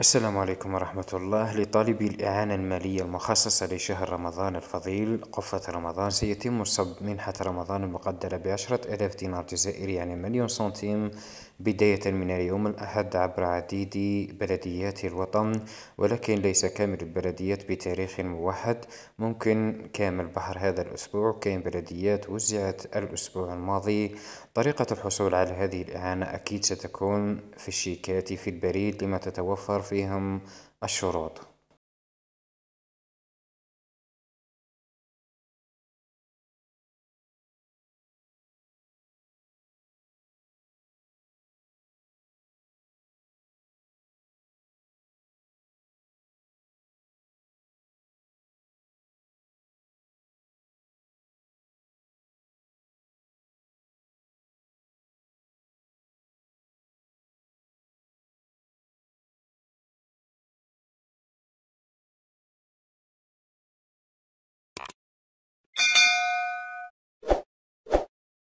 السلام عليكم ورحمة الله لطالبي الإعانة المالية المخصصة لشهر رمضان الفضيل قفة رمضان سيتم صب منحة رمضان المقدرة بعشرة ألاف دينار جزائري يعني مليون سنتيم بداية من اليوم الأحد عبر عديد بلديات الوطن ولكن ليس كامل البلديات بتاريخ موحد ممكن كامل بحر هذا الأسبوع كان بلديات وزعت الأسبوع الماضي طريقة الحصول على هذه الإعانة أكيد ستكون في الشيكات في البريد لما تتوفر فيهم الشروط